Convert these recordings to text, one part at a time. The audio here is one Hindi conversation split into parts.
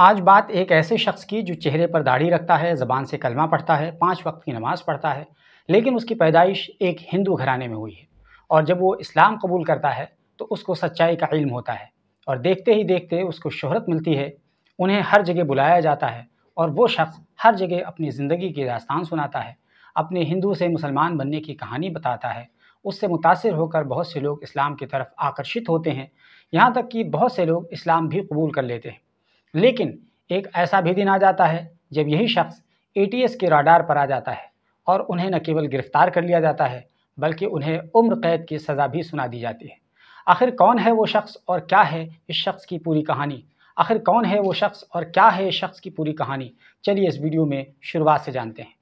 आज बात एक ऐसे शख्स की जो चेहरे पर दाढ़ी रखता है ज़बान से कलमा पढ़ता है पाँच वक्त की नमाज़ पढ़ता है लेकिन उसकी पैदाइश एक हिंदू घराने में हुई है और जब वो इस्लाम कबूल करता है तो उसको सच्चाई का इल्म होता है और देखते ही देखते उसको शोहरत मिलती है उन्हें हर जगह बुलाया जाता है और वो शख्स हर जगह अपनी ज़िंदगी की दास्तान सुनाता है अपने हिंदू से मुसलमान बनने की कहानी बताता है उससे मुतासर होकर बहुत से लोग इस्लाम की तरफ आकर्षित होते हैं यहाँ तक कि बहुत से लोग इस्लाम भी कबूल कर लेते हैं लेकिन एक ऐसा भी दिन आ जाता है जब यही शख्स ए के राडार पर आ जाता है और उन्हें न केवल गिरफ्तार कर लिया जाता है बल्कि उन्हें उम्र कैद की सज़ा भी सुना दी जाती है आखिर कौन है वो शख्स और क्या है इस शख्स की पूरी कहानी आखिर कौन है वो शख्स और क्या है इस शख्स की पूरी कहानी चलिए इस वीडियो में शुरुआत से जानते हैं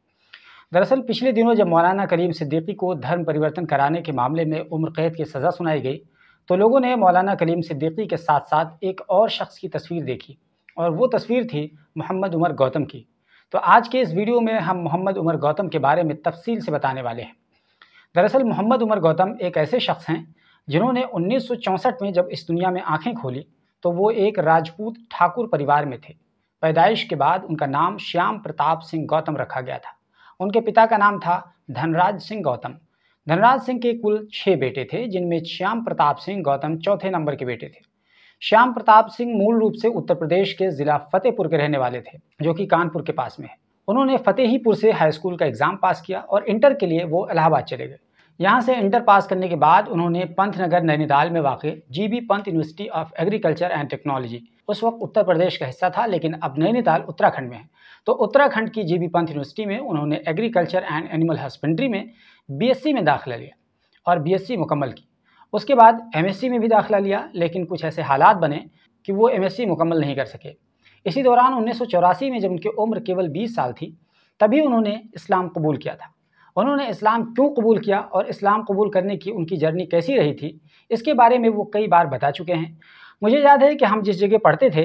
दरअसल पिछले दिनों जब मौलाना करीम सिद्दीकी को धर्म परिवर्तन कराने के मामले में उम्र कैद की सज़ा सुनाई गई तो लोगों ने मौलाना करीम सिद्दीकी के साथ साथ एक और शख्स की तस्वीर देखी और वो तस्वीर थी मोहम्मद उमर गौतम की तो आज के इस वीडियो में हम मोहम्मद उमर गौतम के बारे में तफसील से बताने वाले हैं दरअसल मोहम्मद उमर गौतम एक ऐसे शख्स हैं जिन्होंने 1964 में जब इस दुनिया में आंखें खोली तो वो एक राजपूत ठाकुर परिवार में थे पैदाइश के बाद उनका नाम श्याम प्रताप सिंह गौतम रखा गया था उनके पिता का नाम था धनराज सिंह गौतम धनराज सिंह के कुल छः बेटे थे जिनमें श्याम प्रताप सिंह गौतम चौथे नंबर के बेटे थे श्याम प्रताप सिंह मूल रूप से उत्तर प्रदेश के ज़िला फतेहपुर के रहने वाले थे जो कि कानपुर के पास में है उन्होंने फतेहीपुर से हाई स्कूल का एग्ज़ाम पास किया और इंटर के लिए वो इलाहाबाद चले गए यहाँ से इंटर पास करने के बाद उन्होंने पंतनगर नैनीताल में वाक़ G B Pant university of agriculture and technology उस वक्त उत्तर प्रदेश का हिस्सा था लेकिन अब नैनीताल उत्तराखंड में है तो उत्तराखंड की जी बी पंत यूनिवर्सिटी में उन्होंने एग्रीकल्चर एंड एनिमल हस्बेंड्री में बी में दाखिला लिया और बी मुकम्मल की उसके बाद एम में भी दाखिला लिया लेकिन कुछ ऐसे हालात बने कि वो एम मुकम्मल नहीं कर सके इसी दौरान उन्नीस में जब उनकी उम्र केवल बीस साल थी तभी उन्होंने इस्लाम कबूल किया था उन्होंने इस्लाम क्यों कबूल किया और इस्लाम कबूल करने की उनकी जर्नी कैसी रही थी इसके बारे में वो कई बार बता चुके हैं मुझे याद है कि हम जिस जगह पढ़ते थे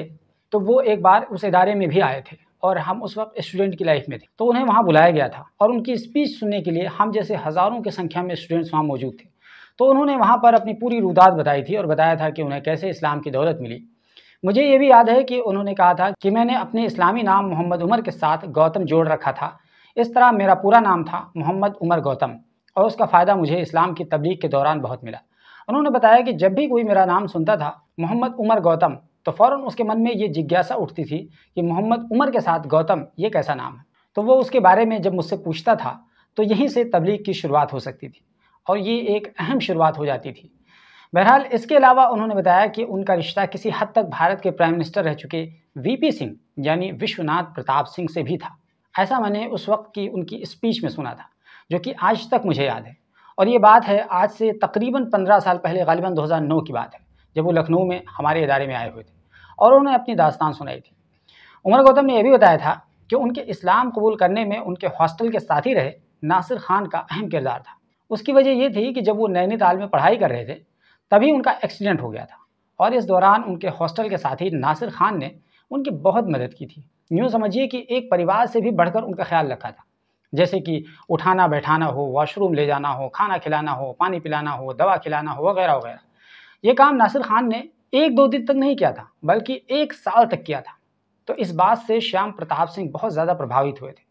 तो वो एक बार उस इदारे में भी आए थे और हम उस वक्त स्टूडेंट की लाइफ में थे तो उन्हें वहाँ बुलाया गया था और उनकी स्पीच सुनने के लिए हम जैसे हज़ारों की संख्या में स्टूडेंट्स वहाँ मौजूद थे तो उन्होंने वहाँ पर अपनी पूरी रुदात बताई थी और बताया था कि उन्हें कैसे इस्लाम की दौलत मिली मुझे ये भी याद है कि उन्होंने कहा था कि मैंने अपने इस्लामी नाम मोहम्मद उमर के साथ गौतम जोड़ रखा था इस तरह मेरा पूरा नाम था मोहम्मद उमर गौतम और उसका फ़ायदा मुझे इस्लाम की तबलीग के दौरान बहुत मिला उन्होंने बताया कि जब भी कोई मेरा नाम सुनता था मोहम्मद उमर गौतम तो फ़ौर उसके मन में ये जिज्ञासा उठती थी कि मोहम्मद उमर के साथ गौतम ये कैसा नाम है तो वो उसके बारे में जब मुझसे पूछता था तो यहीं से तबलीग की शुरुआत हो सकती थी और ये एक अहम शुरुआत हो जाती थी बहरहाल इसके अलावा उन्होंने बताया कि उनका रिश्ता किसी हद तक भारत के प्राइम मिनिस्टर रह चुके वीपी सिंह यानी विश्वनाथ प्रताप सिंह से भी था ऐसा मैंने उस वक्त की उनकी स्पीच में सुना था जो कि आज तक मुझे याद है और ये बात है आज से तकरीबन पंद्रह साल पहले गालिबा नौ की बात है जब वो लखनऊ में हमारे इदारे में आए हुए थे और उन्होंने अपनी दास्तान सुनाई थी उमर गौतम ने यह भी बताया था कि उनके इस्लाम कबूल करने में उनके हॉस्टल के साथी रहे नासिर खान का अहम किरदार था उसकी वजह ये थी कि जब वो नैनीताल में पढ़ाई कर रहे थे तभी उनका एक्सीडेंट हो गया था और इस दौरान उनके हॉस्टल के साथी नासिर खान ने उनकी बहुत मदद की थी यूँ समझिए कि एक परिवार से भी बढ़कर उनका ख्याल रखा था जैसे कि उठाना बैठाना हो वॉशरूम ले जाना हो खाना खिलाना हो पानी पिलाना हो दवा खिलाना हो वगैरह वगैरह ये काम नासिर खान ने एक दो दिन तक नहीं किया था बल्कि एक साल तक किया था तो इस बात से श्याम प्रताप सिंह बहुत ज़्यादा प्रभावित हुए थे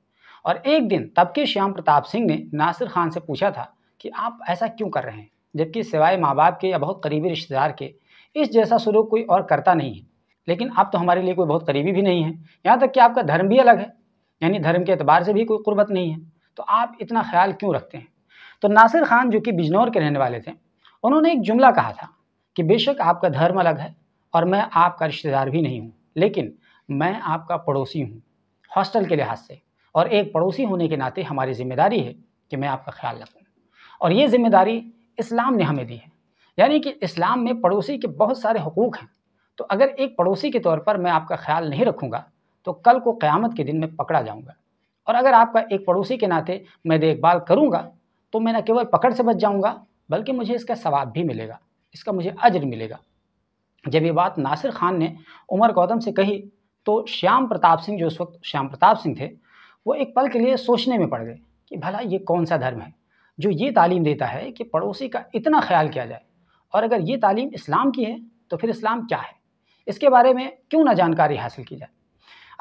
और एक दिन तब के श्याम प्रताप सिंह ने नासिर खान से पूछा था कि आप ऐसा क्यों कर रहे हैं जबकि सिवाय माँ बाप के या बहुत करीबी रिश्तेदार के इस जैसा सुलूक कोई और करता नहीं है लेकिन आप तो हमारे लिए कोई बहुत करीबी भी नहीं है यहाँ तक कि आपका धर्म भी अलग है यानी धर्म के अतबार से भी कोई कुर्बत नहीं है तो आप इतना ख्याल क्यों रखते हैं तो नासिर खान जो कि बिजनौर के रहने वाले थे उन्होंने एक जुमला कहा था कि बेशक आपका धर्म अलग है और मैं आपका रिश्तेदार भी नहीं हूँ लेकिन मैं आपका पड़ोसी हूँ हॉस्टल के लिहाज से और एक पड़ोसी होने के नाते हमारी जिम्मेदारी है कि मैं आपका ख्याल रखूँ और ये जिम्मेदारी इस्लाम ने हमें दी है यानी कि इस्लाम में पड़ोसी के बहुत सारे हकूक़ हैं तो अगर एक पड़ोसी के तौर पर मैं आपका ख्याल नहीं रखूँगा तो कल को क़्यामत के दिन में पकड़ा जाऊँगा और अगर आपका एक पड़ोसी के नाते मैं देखभाल करूँगा तो मैं न केवल पकड़ से बच जाऊँगा बल्कि मुझे इसका सवाब भी मिलेगा इसका मुझे अजर मिलेगा जब ये बात नासिर खान ने उमर गौतम से कही तो श्याम प्रताप सिंह जो उस वक्त श्याम प्रताप सिंह थे वो एक पल के लिए सोचने में पड़ गए कि भला ये कौन सा धर्म है जो ये तालीम देता है कि पड़ोसी का इतना ख्याल किया जाए और अगर ये तालीम इस्लाम की है तो फिर इस्लाम क्या है इसके बारे में क्यों ना जानकारी हासिल की जाए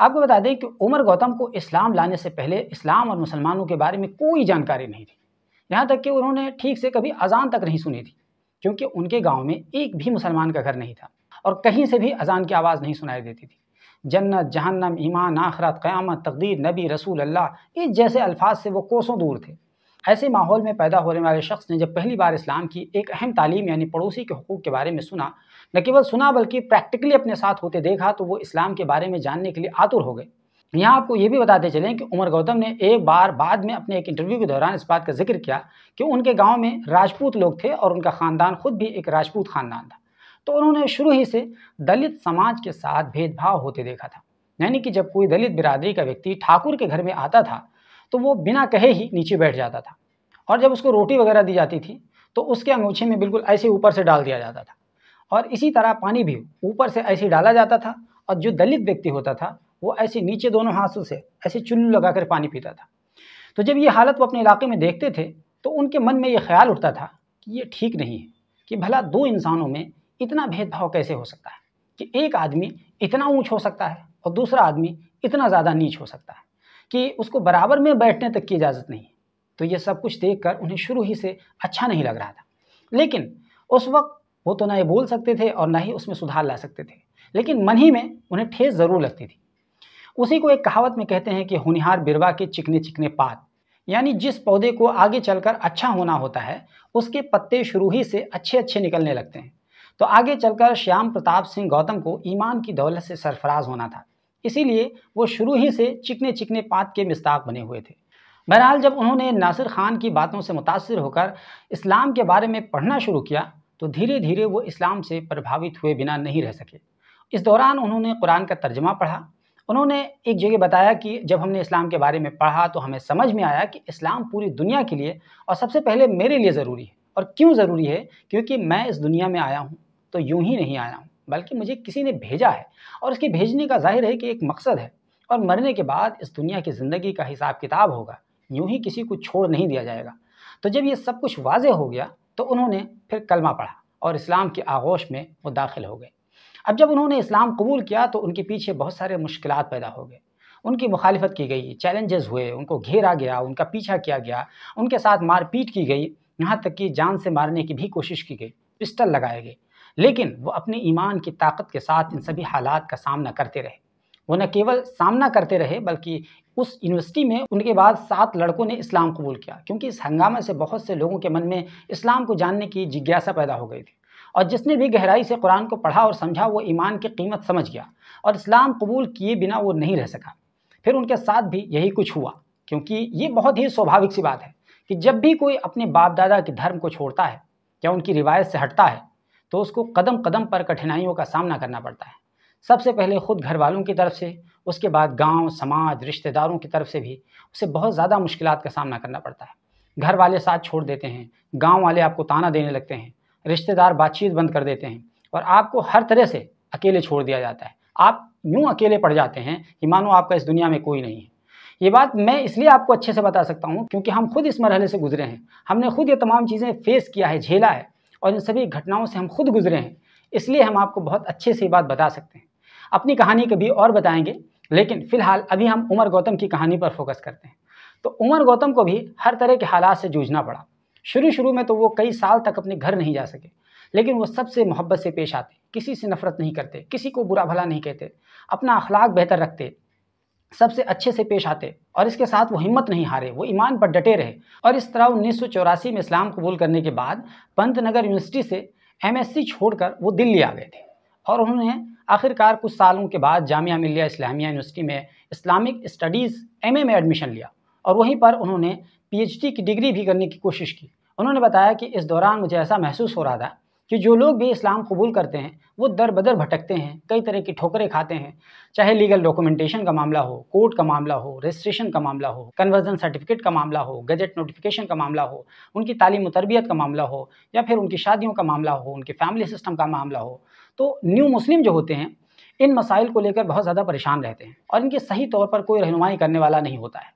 आपको बता दें कि उमर गौतम को इस्लाम लाने से पहले इस्लाम और मुसलमानों के बारे में कोई जानकारी नहीं थी यहाँ तक कि उन्होंने ठीक से कभी अजान तक नहीं सुनी थी क्योंकि उनके गाँव में एक भी मुसलमान का घर नहीं था और कहीं से भी अजान की आवाज़ नहीं सुनाई देती थी जन्नत जहन्नम ईमान आखरत क़्यामत तकदीर नबी रसूल अल्लाह इस जैसे अल्फाज से वो कोसों दूर थे ऐसे माहौल में पैदा होने वाले शख्स ने जब पहली बार इस्लाम की एक अहम तालीम यानी पड़ोसी के हकूक़ के बारे में सुना न केवल सुना बल्कि प्रैक्टिकली अपने साथ होते देखा तो वो इस्लाम के बारे में जानने के लिए आतुर हो गए यहाँ आपको ये भी बताते चलें कि उमर गौतम ने एक बार बाद में अपने एक इंटरव्यू के दौरान इस बात का जिक्र किया कि उनके गांव में राजपूत लोग थे और उनका ख़ानदान खुद भी एक राजपूत ख़ानदान था तो उन्होंने शुरू ही से दलित समाज के साथ भेदभाव होते देखा था यानी कि जब कोई दलित बिरादरी का व्यक्ति ठाकुर के घर में आता था तो वो बिना कहे ही नीचे बैठ जाता था और जब उसको रोटी वगैरह दी जाती थी तो उसके अंगूछे में बिल्कुल ऐसे ऊपर से डाल दिया जाता था और इसी तरह पानी भी ऊपर से ऐसे डाला जाता था और जो दलित व्यक्ति होता था वो ऐसे नीचे दोनों हाथों से ऐसे चुल्लू लगाकर पानी पीता था तो जब ये हालत वो अपने इलाके में देखते थे तो उनके मन में ये ख्याल उठता था कि ये ठीक नहीं है कि भला दो इंसानों में इतना भेदभाव कैसे हो सकता है कि एक आदमी इतना ऊँच हो सकता है और दूसरा आदमी इतना ज़्यादा नीच हो सकता है कि उसको बराबर में बैठने तक की इजाज़त नहीं तो ये सब कुछ देख कर उन्हें शुरू ही से अच्छा नहीं लग रहा था लेकिन उस वक्त वो तो ना ये बोल सकते थे और ना ही उसमें सुधार ला सकते थे लेकिन मन ही में उन्हें ठेस ज़रूर लगती थी उसी को एक कहावत में कहते हैं कि होनिहार बिरवा के चिकने चिकने पात यानी जिस पौधे को आगे चलकर अच्छा होना होता है उसके पत्ते शुरू ही से अच्छे अच्छे निकलने लगते हैं तो आगे चलकर श्याम प्रताप सिंह गौतम को ईमान की दौलत से सरफराज होना था इसीलिए वो शुरू ही से चिकने चिकने पात के मिस्ताक बने हुए थे बहरहाल जब उन्होंने नासिर खान की बातों से मुतासर होकर इस्लाम के बारे में पढ़ना शुरू किया तो धीरे धीरे वो इस्लाम से प्रभावित हुए बिना नहीं रह सके इस दौरान उन्होंने कुरान का तर्जमा पढ़ा उन्होंने एक जगह बताया कि जब हमने इस्लाम के बारे में पढ़ा तो हमें समझ में आया कि इस्लाम पूरी दुनिया के लिए और सबसे पहले मेरे लिए ज़रूरी है और क्यों ज़रूरी है क्योंकि मैं इस दुनिया में आया हूँ तो यूं ही नहीं आया हूँ बल्कि मुझे किसी ने भेजा है और उसके भेजने का जाहिर है कि एक मकसद है और मरने के बाद इस दुनिया की ज़िंदगी का हिसाब किताब होगा यूं ही किसी को छोड़ नहीं दिया जाएगा तो जब ये सब कुछ वाज हो गया तो उन्होंने फिर कलमा पढ़ा और इस्लाम के आगोश में वो दाखिल हो गए अब जब उन्होंने इस्लाम कबूल किया तो उनके पीछे बहुत सारे मुश्किल पैदा हो गए उनकी मुखालफत की गई चैलेंजेस हुए उनको घेरा गया उनका पीछा किया गया उनके साथ मारपीट की गई यहाँ तक कि जान से मारने की भी कोशिश की गई पिस्टल लगाए गए लेकिन वो अपने ईमान की ताकत के साथ इन सभी हालात का सामना करते रहे वो न केवल सामना करते रहे बल्कि उस यूनिवर्सिटी में उनके बाद सात लड़कों ने इस्लाम कबूल किया क्योंकि इस हंगामे से बहुत से लोगों के मन में इस्लाम को जानने की जिज्ञासा पैदा हो गई थी और जिसने भी गहराई से कुरान को पढ़ा और समझा वो ईमान की कीमत समझ गया और इस्लाम कबूल किए बिना वो नहीं रह सका फिर उनके साथ भी यही कुछ हुआ क्योंकि ये बहुत ही स्वाभाविक सी बात है कि जब भी कोई अपने बाप दादा के धर्म को छोड़ता है या उनकी रिवायत से हटता है तो उसको कदम कदम पर कठिनाइयों का सामना करना पड़ता है सबसे पहले खुद घर वालों की तरफ से उसके बाद गांव समाज रिश्तेदारों की तरफ से भी उसे बहुत ज़्यादा मुश्किल का सामना करना पड़ता है घर वाले साथ छोड़ देते हैं गाँव वाले आपको ताना देने लगते हैं रिश्तेदार बातचीत बंद कर देते हैं और आपको हर तरह से अकेले छोड़ दिया जाता है आप यूँ अकेले पड़ जाते हैं कि मानो आपका इस दुनिया में कोई नहीं है ये बात मैं इसलिए आपको अच्छे से बता सकता हूँ क्योंकि हम खुद इस मरहले से गुजरे हैं हमने खुद ये तमाम चीज़ें फेस किया है झेला है और इन सभी घटनाओं से हम खुद गुजरे हैं इसलिए हम आपको बहुत अच्छे से बात बता सकते हैं अपनी कहानी कभी और बताएंगे लेकिन फिलहाल अभी हम उमर गौतम की कहानी पर फोकस करते हैं तो उमर गौतम को भी हर तरह के हालात से जूझना पड़ा शुरू शुरू में तो वो कई साल तक अपने घर नहीं जा सके लेकिन वो सबसे मोहब्बत से पेश आते किसी से नफरत नहीं करते किसी को बुरा भला नहीं कहते अपना अखलाक बेहतर रखते सबसे अच्छे से पेश आते और इसके साथ वो हिम्मत नहीं हारे वो ईमान पर डटे रहे और इस तरह उन्नीस में इस्लाम कबूल करने के बाद पंत नगर यूनिवर्सिटी से एमएससी छोड़कर वो दिल्ली आ गए थे और उन्होंने आखिरकार कुछ सालों के बाद जामिया मिलिया इस्लामिया यूनिवर्सिटी में इस्लामिक स्टडीज़ ए में एडमिशन लिया और वहीं पर उन्होंने डी की डिग्री भी करने की कोशिश की उन्होंने बताया कि इस दौरान मुझे ऐसा महसूस हो रहा था कि जो लोग भी इस्लाम कबूल करते हैं वो दर बदर भटकते हैं कई तरह की ठोकरें खाते हैं चाहे लीगल डॉक्यूमेंटेशन का मामला हो कोर्ट का मामला हो रजिस्ट्रेशन का मामला हो कन्वर्जन सर्टिफिकेट का मामला हो गजट नोटिफिकेशन का मामला हो उनकी तालीम तरबियत का मामला हो या फिर उनकी शादियों का मामला हो उनके फैमिली सिस्टम का मामला हो तो न्यू मुस्लिम जो होते हैं इन मसाइल को लेकर बहुत ज़्यादा परेशान रहते हैं और इनके सही तौर पर कोई रहनुमाई करने वाला नहीं होता है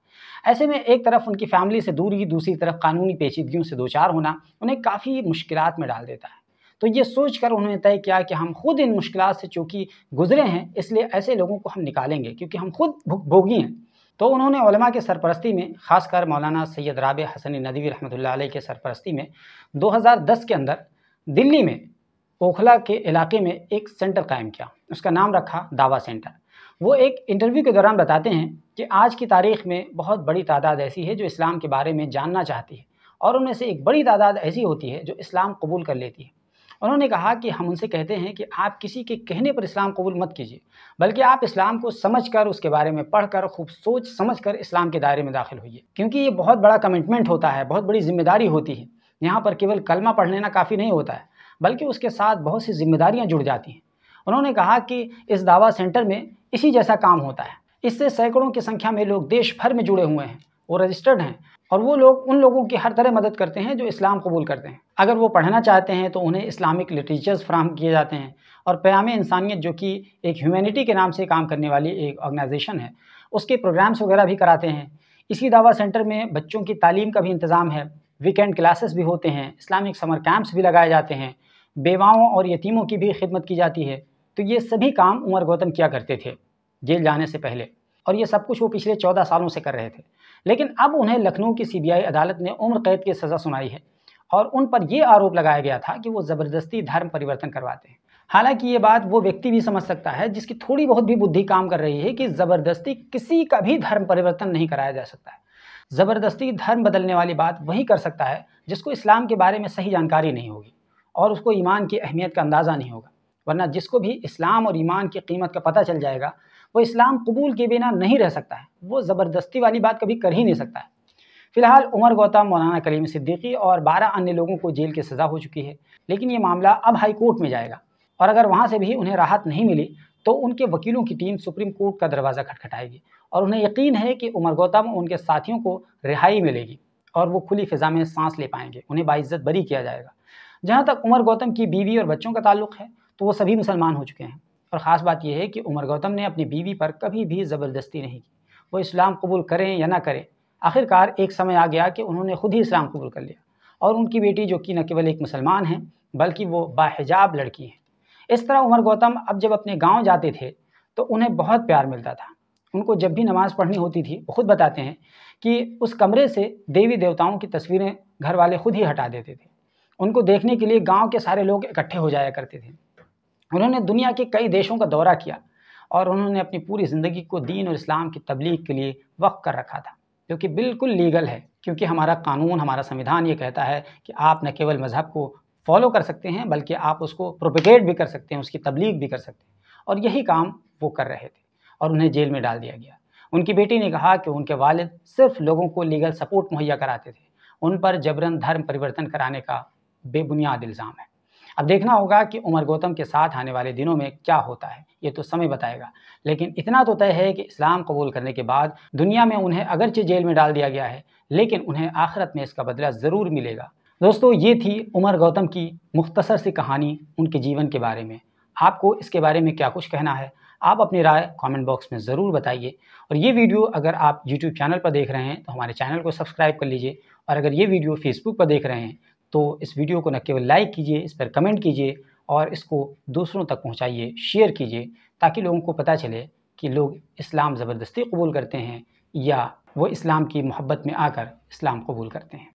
ऐसे में एक तरफ उनकी फैमिली से दूरी दूसरी तरफ कानूनी पेचीदगियों से दो चार होना उन्हें काफ़ी मुश्किल में डाल देता है तो ये सोच कर उन्होंने तय किया कि हम खुद इन मुश्किल से चूँकि गुजरे हैं इसलिए ऐसे लोगों को हम निकालेंगे क्योंकि हम खुद भोगी हैं तो उन्होंने के सरपरस्ती में ख़ासकर मौलाना सैयद राब हसन नदवी रहमत के सरपरस्ती में 2010 के अंदर दिल्ली में ओखला के इलाके में एक सेंटर कायम किया उसका नाम रखा दावा सेंटर वो एक इंटरव्यू के दौरान बताते हैं कि आज की तारीख में बहुत बड़ी तादाद ऐसी है जो इस्लाम के बारे में जानना चाहती है और उनमें से एक बड़ी तादाद ऐसी होती है जो इस्लाम कबूल कर लेती है उन्होंने कहा कि हम उनसे कहते हैं कि आप किसी के कहने पर इस्लाम कबूल मत कीजिए बल्कि आप इस्लाम को समझकर उसके बारे में पढ़कर खूब सोच समझकर इस्लाम के दायरे में दाखिल होइए क्योंकि ये बहुत बड़ा कमिटमेंट होता है बहुत बड़ी जिम्मेदारी होती है यहाँ पर केवल कलमा पढ़ लेना काफ़ी नहीं होता है बल्कि उसके साथ बहुत सी जिम्मेदारियाँ जुड़ जाती हैं उन्होंने कहा कि इस दावा सेंटर में इसी जैसा काम होता है इससे सैकड़ों की संख्या में लोग देश भर में जुड़े हुए हैं वो रजिस्टर्ड हैं और वो लोग उन लोगों की हर तरह मदद करते हैं जो इस्लाम कबूल करते हैं अगर वो पढ़ना चाहते हैं तो उन्हें इस्लामिक लिटरेचर्स फ्राहम किए जाते हैं और प्याम इंसानियत जो कि एक ह्यूमैनिटी के नाम से काम करने वाली एक ऑर्गेनाइजेशन है उसके प्रोग्राम्स वगैरह भी कराते हैं इसी दावा सेंटर में बच्चों की तालीम का भी इंतज़ाम है वीकेंड क्लासेस भी होते हैं इस्लामिक समर कैंप्स भी लगाए जाते हैं बेवाओं और यतीमों की भी खिदमत की जाती है तो ये सभी काम उमर गौतम किया करते थे जेल जाने से पहले और ये सब कुछ वो पिछले चौदह सालों से कर रहे थे लेकिन अब उन्हें लखनऊ की सीबीआई अदालत ने उम्र कैद की सज़ा सुनाई है और उन पर यह आरोप लगाया गया था कि वो ज़बरदस्ती धर्म परिवर्तन करवाते हैं हालांकि ये बात वो व्यक्ति भी समझ सकता है जिसकी थोड़ी बहुत भी बुद्धि काम कर रही है कि ज़बरदस्ती किसी का भी धर्म परिवर्तन नहीं कराया जा सकता है ज़बरदस्ती धर्म बदलने वाली बात वही कर सकता है जिसको इस्लाम के बारे में सही जानकारी नहीं होगी और उसको ईमान की अहमियत का अंदाज़ा नहीं होगा वरना जिसको भी इस्लाम और ईमान की कीमत का पता चल जाएगा वो इस्लाम कबूल के बिना नहीं रह सकता है वो ज़बरदस्ती वाली बात कभी कर ही नहीं सकता है फिलहाल उमर गौतम मौलाना करीम सिद्दीकी और बारह अन्य लोगों को जेल की सज़ा हो चुकी है लेकिन ये मामला अब हाई कोर्ट में जाएगा और अगर वहाँ से भी उन्हें राहत नहीं मिली तो उनके वकीलों की टीम सुप्रीम कोर्ट का दरवाज़ा खटखटाएगी और उन्हें यकीन है कि उमर गौतम उनके साथियों को रिहाई मिलेगी और वो खुली फ़िज़ा में सांस ले पाएंगे उन्हें बाइज्जत बरी किया जाएगा जहाँ तक उमर गौतम की बीवी और बच्चों का ताल्लुक है तो वो सभी मुसलमान हो चुके हैं और ख़ास बात यह है कि उमर गौतम ने अपनी बीवी पर कभी भी ज़बरदस्ती नहीं की वो इस्लाम कबूल करें या ना करें आखिरकार एक समय आ गया कि उन्होंने खुद ही इस्लाम कबूल कर लिया और उनकी बेटी जो कि न केवल एक मुसलमान हैं बल्कि वो बाहिजाब लड़की हैं इस तरह उमर गौतम अब जब अपने गाँव जाते थे तो उन्हें बहुत प्यार मिलता था उनको जब भी नमाज़ पढ़नी होती थी वो खुद बताते हैं कि उस कमरे से देवी देवताओं की तस्वीरें घर वाले खुद ही हटा देते थे उनको देखने के लिए गांव के सारे लोग इकट्ठे हो जाया करते थे उन्होंने दुनिया के कई देशों का दौरा किया और उन्होंने अपनी पूरी ज़िंदगी को दीन और इस्लाम की तबलीग के लिए वक्फ कर रखा था जो कि बिल्कुल लीगल है क्योंकि हमारा कानून हमारा संविधान ये कहता है कि आप न केवल मज़हब को फॉलो कर सकते हैं बल्कि आप उसको प्रोपिगेट भी कर सकते हैं उसकी तबलीग भी कर सकते हैं और यही काम वो कर रहे थे और उन्हें जेल में डाल दिया गया उनकी बेटी ने कहा कि उनके वालिद सिर्फ लोगों को लीगल सपोर्ट मुहैया कराते थे उन पर जबरन धर्म परिवर्तन कराने का बेबुनियाद इल्ज़ाम है अब देखना होगा कि उमर गौतम के साथ आने वाले दिनों में क्या होता है ये तो समय बताएगा लेकिन इतना तो तय है कि इस्लाम कबूल करने के बाद दुनिया में उन्हें अगरचे जेल में डाल दिया गया है लेकिन उन्हें आखिरत में इसका बदला ज़रूर मिलेगा दोस्तों ये थी उमर गौतम की मुख्तसर सी कहानी उनके जीवन के बारे में आपको इसके बारे में क्या कुछ कहना है आप अपनी राय कमेंट बॉक्स में ज़रूर बताइए और ये वीडियो अगर आप यूट्यूब चैनल पर देख रहे हैं तो हमारे चैनल को सब्सक्राइब कर लीजिए और अगर ये वीडियो फेसबुक पर देख रहे हैं तो इस वीडियो को न केवल लाइक कीजिए इस पर कमेंट कीजिए और इसको दूसरों तक पहुंचाइए शेयर कीजिए ताकि लोगों को पता चले कि लोग इस्लाम ज़बरदस्ती कबूल करते हैं या वो इस्लाम की मोहब्बत में आकर इस्लाम कबूल करते हैं